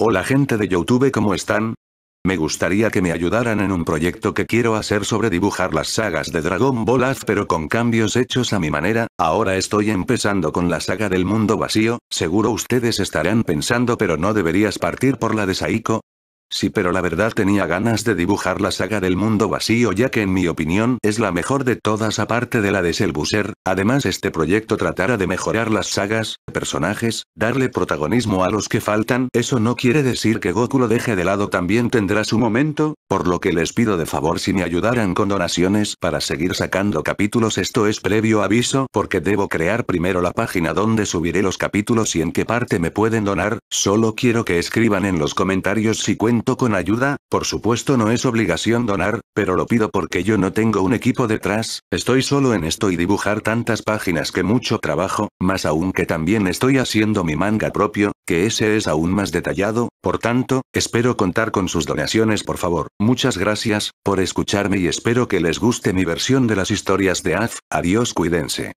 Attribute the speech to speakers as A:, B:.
A: Hola gente de Youtube ¿cómo están? Me gustaría que me ayudaran en un proyecto que quiero hacer sobre dibujar las sagas de Dragon Ball Az pero con cambios hechos a mi manera, ahora estoy empezando con la saga del mundo vacío, seguro ustedes estarán pensando pero no deberías partir por la de Saiko, Sí, pero la verdad tenía ganas de dibujar la saga del mundo vacío ya que en mi opinión es la mejor de todas aparte de la de Selbuser, además este proyecto tratará de mejorar las sagas, personajes, darle protagonismo a los que faltan, eso no quiere decir que Goku lo deje de lado también tendrá su momento, por lo que les pido de favor si me ayudaran con donaciones para seguir sacando capítulos esto es previo aviso porque debo crear primero la página donde subiré los capítulos y en qué parte me pueden donar, solo quiero que escriban en los comentarios si cuentan con ayuda, por supuesto no es obligación donar, pero lo pido porque yo no tengo un equipo detrás, estoy solo en esto y dibujar tantas páginas que mucho trabajo, más aún que también estoy haciendo mi manga propio, que ese es aún más detallado, por tanto, espero contar con sus donaciones por favor. Muchas gracias, por escucharme y espero que les guste mi versión de las historias de AF, adiós cuídense.